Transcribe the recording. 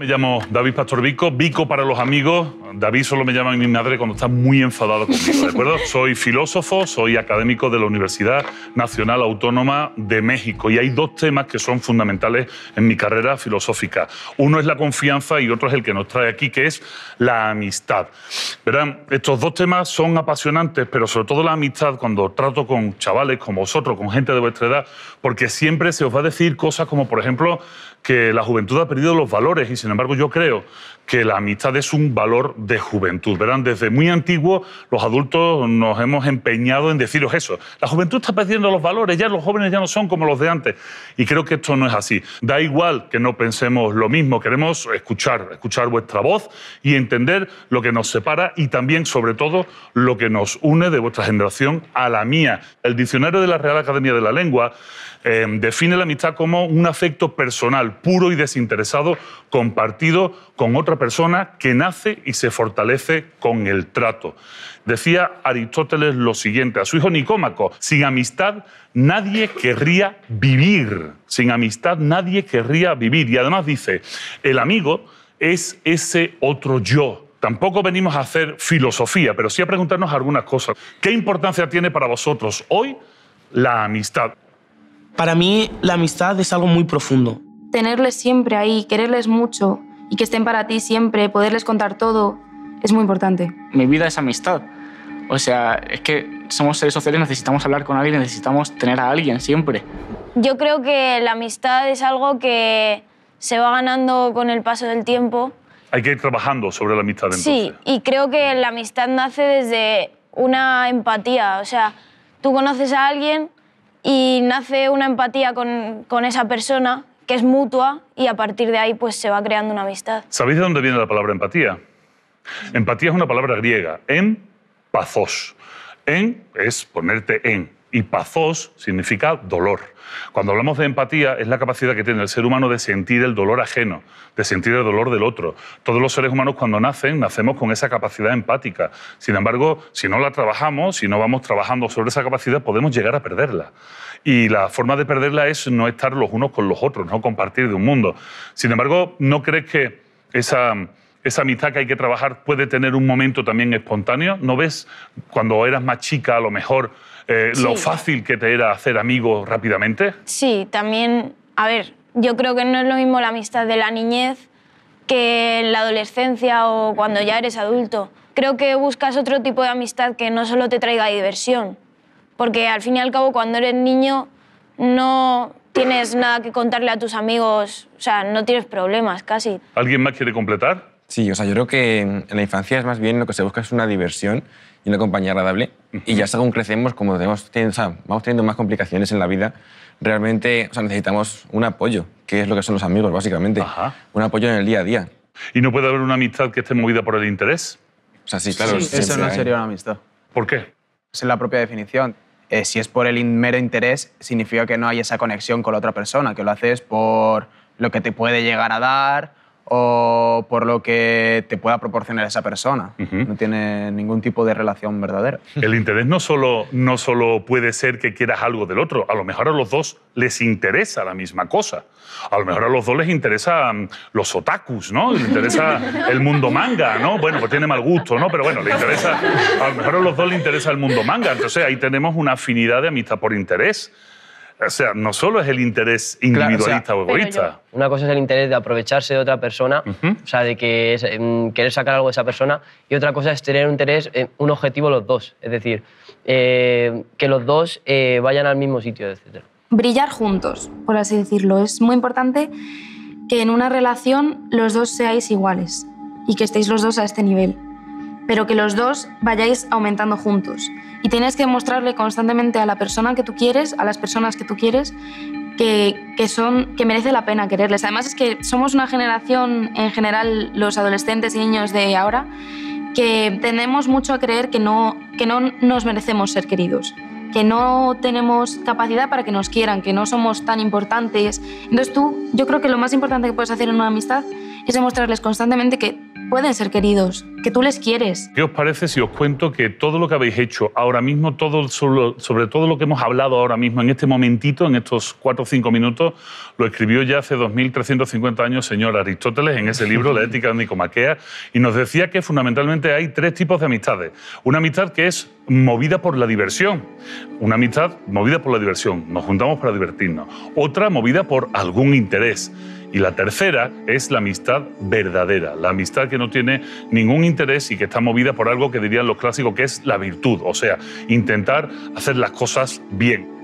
Me llamo David Pastor Vico, Vico para los amigos. David solo me llama mi madre cuando está muy enfadado conmigo, ¿de acuerdo? soy filósofo, soy académico de la Universidad Nacional Autónoma de México y hay dos temas que son fundamentales en mi carrera filosófica. Uno es la confianza y otro es el que nos trae aquí, que es la amistad. Verán, estos dos temas son apasionantes, pero sobre todo la amistad cuando trato con chavales como vosotros, con gente de vuestra edad, porque siempre se os va a decir cosas como, por ejemplo, que la juventud ha perdido los valores y sin embargo yo creo que la amistad es un valor de juventud. Verán, desde muy antiguo los adultos nos hemos empeñado en deciros eso. La juventud está perdiendo los valores, ya los jóvenes ya no son como los de antes. Y creo que esto no es así. Da igual que no pensemos lo mismo, queremos escuchar, escuchar vuestra voz y entender lo que nos separa y también, sobre todo, lo que nos une de vuestra generación a la mía. El diccionario de la Real Academia de la Lengua eh, define la amistad como un afecto personal, puro y desinteresado, compartido con otra persona que nace y se fortalece con el trato. Decía Aristóteles lo siguiente a su hijo Nicómaco, sin amistad nadie querría vivir, sin amistad nadie querría vivir. Y además dice, el amigo es ese otro yo. Tampoco venimos a hacer filosofía, pero sí a preguntarnos algunas cosas. ¿Qué importancia tiene para vosotros hoy la amistad? Para mí la amistad es algo muy profundo. Tenerles siempre ahí, quererles mucho, y que estén para ti siempre, poderles contar todo, es muy importante. Mi vida es amistad. O sea, es que somos seres sociales, necesitamos hablar con alguien, necesitamos tener a alguien siempre. Yo creo que la amistad es algo que se va ganando con el paso del tiempo. Hay que ir trabajando sobre la amistad. Entonces. Sí, y creo que la amistad nace desde una empatía. O sea, tú conoces a alguien y nace una empatía con, con esa persona que es mutua y a partir de ahí pues se va creando una amistad. ¿Sabéis de dónde viene la palabra empatía? Empatía es una palabra griega, en pazos. En es ponerte en y pazos significa dolor. Cuando hablamos de empatía, es la capacidad que tiene el ser humano de sentir el dolor ajeno, de sentir el dolor del otro. Todos los seres humanos cuando nacen, nacemos con esa capacidad empática. Sin embargo, si no la trabajamos, si no vamos trabajando sobre esa capacidad, podemos llegar a perderla. Y la forma de perderla es no estar los unos con los otros, no compartir de un mundo. Sin embargo, ¿no crees que esa esa amistad que hay que trabajar puede tener un momento también espontáneo. ¿No ves cuando eras más chica, a lo mejor eh, lo fácil que te era hacer amigos rápidamente? Sí, también, a ver, yo creo que no es lo mismo la amistad de la niñez que en la adolescencia o cuando ya eres adulto. Creo que buscas otro tipo de amistad que no solo te traiga diversión, porque al fin y al cabo cuando eres niño no tienes nada que contarle a tus amigos, o sea, no tienes problemas casi. ¿Alguien más quiere completar? Sí, o sea, yo creo que en la infancia es más bien lo que se busca es una diversión y una compañía agradable. Y ya según crecemos, como tenemos, vamos teniendo más complicaciones en la vida, realmente o sea, necesitamos un apoyo, que es lo que son los amigos, básicamente. Un apoyo en el día a día. ¿Y no puede haber una amistad que esté movida por el interés? O sea, sí, claro. eso no sería una amistad. ¿Por qué? Esa es la propia definición. Eh, si es por el mero interés, significa que no hay esa conexión con la otra persona, que lo haces por lo que te puede llegar a dar o por lo que te pueda proporcionar esa persona. No tiene ningún tipo de relación verdadera. El interés no solo, no solo puede ser que quieras algo del otro, a lo mejor a los dos les interesa la misma cosa. A lo mejor a los dos les interesan mm, los otakus, ¿no? Les interesa el mundo manga, ¿no? Bueno, pues tiene mal gusto, ¿no? Pero bueno, le interesa, a lo mejor a los dos les interesa el mundo manga. Entonces ahí tenemos una afinidad de amistad por interés o sea, no solo es el interés individualista o, egoísta. Una cosa es el interés de aprovecharse de otra persona, o sea, de que em, querer sacar algo de esa persona, y otra cosa es tener un interés, un objetivo los dos, es decir, eh, que los dos eh, vayan al mismo sitio, etc. Brillar juntos, por así decirlo. Es muy importante que en una relación los dos seáis iguales y que estéis los dos a este nivel pero que los dos vayáis aumentando juntos. Y tienes que mostrarle constantemente a la persona que tú quieres, a las personas que tú quieres, que, son, que merece la pena quererles. Además es que somos una generación, en general los adolescentes y niños de ahora, que tenemos mucho a creer que no, que no nos merecemos ser queridos que no tenemos capacidad para que nos quieran, que no somos tan importantes. Entonces tú, yo creo que lo más importante que puedes hacer en una amistad es demostrarles constantemente que pueden ser queridos, que tú les quieres. ¿Qué os parece si os cuento que todo lo que habéis hecho ahora mismo, todo sobre, todo lo que hemos hablado ahora mismo, en este momentito, en estos cuatro o cinco minutos, lo escribió ya hace 2.350 años señor Aristóteles en ese libro, La ética de Nicomaquea, y nos decía que fundamentalmente hay tres tipos de amistades. Una amistad que es movida por la diversión. Una amistad movida por la diversión. Nos juntamos para divertirnos. Otra movida por algún interés y la tercera es la amistad verdadera, la amistad que no tiene ningún interés y que está movida por algo que dirían los clásicos que es la virtud, o sea, intentar hacer las cosas bien.